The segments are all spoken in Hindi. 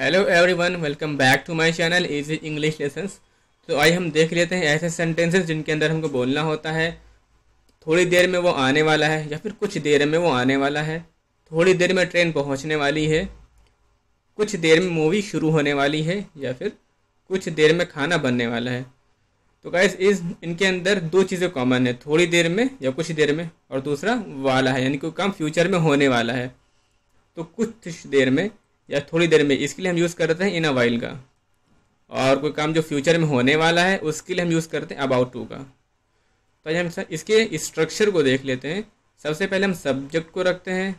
hello everyone welcome back to my channel easy English lessons तो आज हम देख लेते हैं ऐसे सेंटेंसेस जिनके अंदर हमको बोलना होता है थोड़ी देर में वो आने वाला है या फिर कुछ देर में वो आने वाला है थोड़ी देर में ट्रेन पहुंचने वाली है कुछ देर में मूवी शुरू होने वाली है या फिर कुछ देर में खाना बनने वाला है तो गैस इस इनके अंदर दो चीज़ें कॉमन है थोड़ी देर में या कुछ देर में और दूसरा वाला है यानी कि काम फ्यूचर में होने वाला है तो कुछ देर में या थोड़ी देर में इसके लिए हम यूज़ करते हैं इन अ वाइल का और कोई काम जो फ्यूचर में होने वाला है उसके लिए हम यूज़ करते हैं अबाउट टू का तो हम इसके स्ट्रक्चर को देख लेते हैं सबसे पहले हम सब्जेक्ट को रखते हैं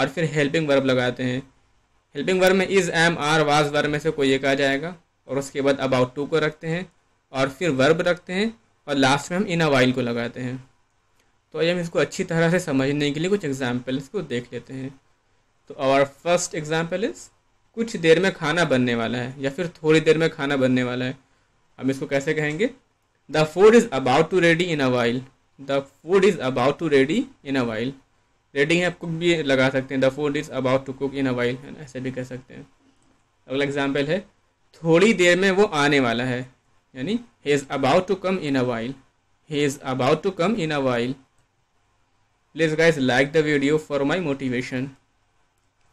और फिर हेल्पिंग वर्ब लगाते हैं हेल्पिंग वर्ब में is am are was verb में से कोई एक आ जाएगा और उसके बाद अबाउट टू को रखते हैं और फिर वर्ब रखते हैं और लास्ट में हम इन अवाइल को लगाते हैं तो हम इसको अच्छी तरह से समझने के लिए कुछ एग्जाम्पल्स को देख लेते हैं तो आवर फर्स्ट एग्जाम्पल इज कुछ देर में खाना बनने वाला है या फिर थोड़ी देर में खाना बनने वाला है हम इसको कैसे कहेंगे the food is about to ready in a while the food is about to ready in a while ready है आप कुक भी लगा सकते हैं the food is about to cook in a while है ना ऐसे भी कह सकते हैं अगला एग्जाम्पल है थोड़ी देर में वो आने वाला है यानी he is about to come in a while he is about to come in a while please guys like the video for my motivation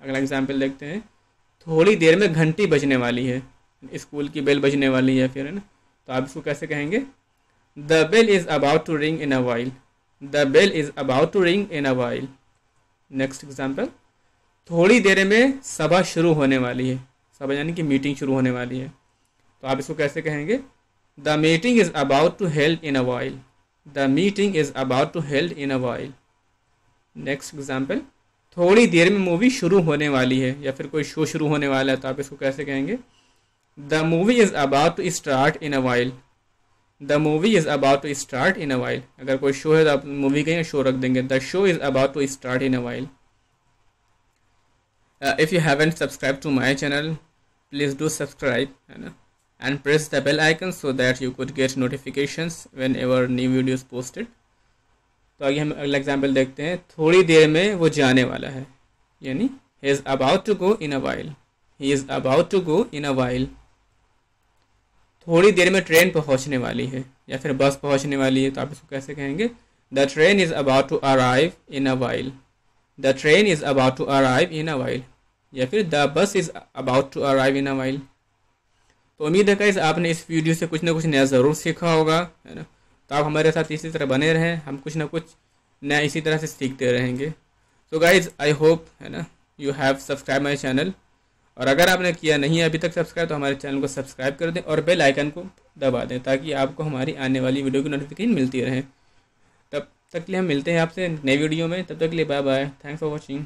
अगला एग्जाम्पल देखते हैं थोड़ी देर में घंटी बजने वाली है स्कूल की बेल बजने वाली है फिर है ना तो आप इसको कैसे कहेंगे the bell is about to ring in a while the bell is about to ring in a while next example थोड़ी देर में सभा शुरू होने वाली है सभा यानी कि मीटिंग शुरू होने वाली है तो आप इसको कैसे कहेंगे the meeting is about to held in a while the meeting is about to held in a while next example थोड़ी देर में मूवी शुरू होने वाली है या फिर कोई शो शुरू होने वाला है तो आप इसको कैसे कहेंगे the movie is about to start in a while the movie is about to start in a while अगर कोई शो है तो आप मूवी कहीं शो रख देंगे the show is about to start in a while if you haven't subscribe to my channel please do subscribe है ना and press the bell icon so that you could get notification whenever new videos posted तो आगे हम अगला एग्जाम्पल देखते हैं थोड़ी देर में वो जाने वाला है यानी he is about to go in a while he is about to go in a while थोड़ी देर में ट्रेन पहुंचने वाली है या फिर बस पहुंचने वाली है तो आप इसको कैसे कहेंगे the train is about to arrive in a while the train is about to arrive in a while या फिर the bus is about to arrive in a while तो उम्मीद है कि आपने इस वीडियो से कुछ ना कुछ नया ज़रूर सीखा होगा है ना तो आप हमारे साथ इसी तरह बने रहें हम कुछ ना कुछ नया इसी तरह से सीखते रहेंगे सो गाइज आई होप है ना you have subscribe my channel और अगर आपने किया नहीं है अभी तक सब्सक्राइब तो हमारे चैनल को सब्सक्राइब कर दें और बेल आइकन को दबा दें ताकि आपको हमारी आने वाली वीडियो की नोटिफिकेशन मिलती रहे तब तक के लिए हम मिलते हैं आपसे नई वीडियो में तब तक के लिए bye bye thanks for watching